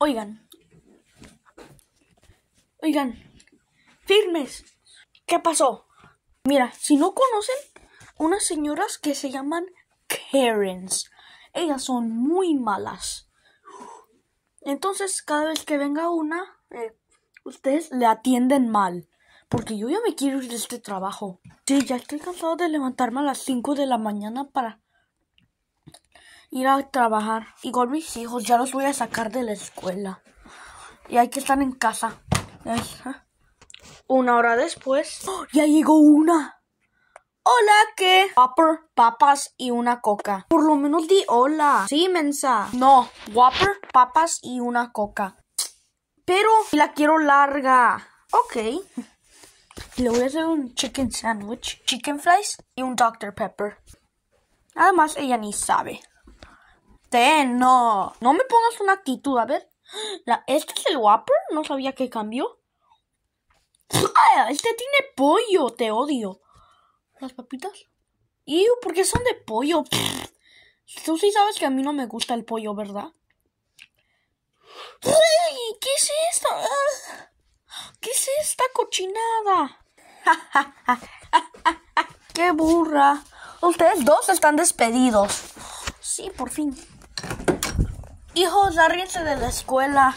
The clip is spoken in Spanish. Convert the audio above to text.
Oigan. Oigan. Firmes. ¿Qué pasó? Mira, si no conocen unas señoras que se llaman Karens. Ellas son muy malas. Entonces, cada vez que venga una, eh, ustedes le atienden mal. Porque yo ya me quiero ir de este trabajo. Sí, ya estoy cansado de levantarme a las 5 de la mañana para ir a trabajar. Y con mis hijos ya los voy a sacar de la escuela. Y hay que estar en casa. ¿ah? Una hora después. ¡Oh! ya llegó una. Hola, ¿qué? Whopper, papas y una coca. Por lo menos di hola. Sí, mensa. No, Whopper, papas y una coca. Pero la quiero larga. Ok. Le voy a hacer un chicken sandwich, chicken fries y un Dr. Pepper. Además, ella ni sabe no. No me pongas una actitud, a ver. ¿Este es el Whopper? No sabía que cambió. Este tiene pollo, te odio. Las papitas. Y ¿por qué son de pollo? Tú sí sabes que a mí no me gusta el pollo, ¿verdad? ¿Qué es esto? ¿Qué es esta cochinada? ¡Qué burra! Ustedes dos están despedidos. Sí, por fin. Hijos, lárguense de la escuela.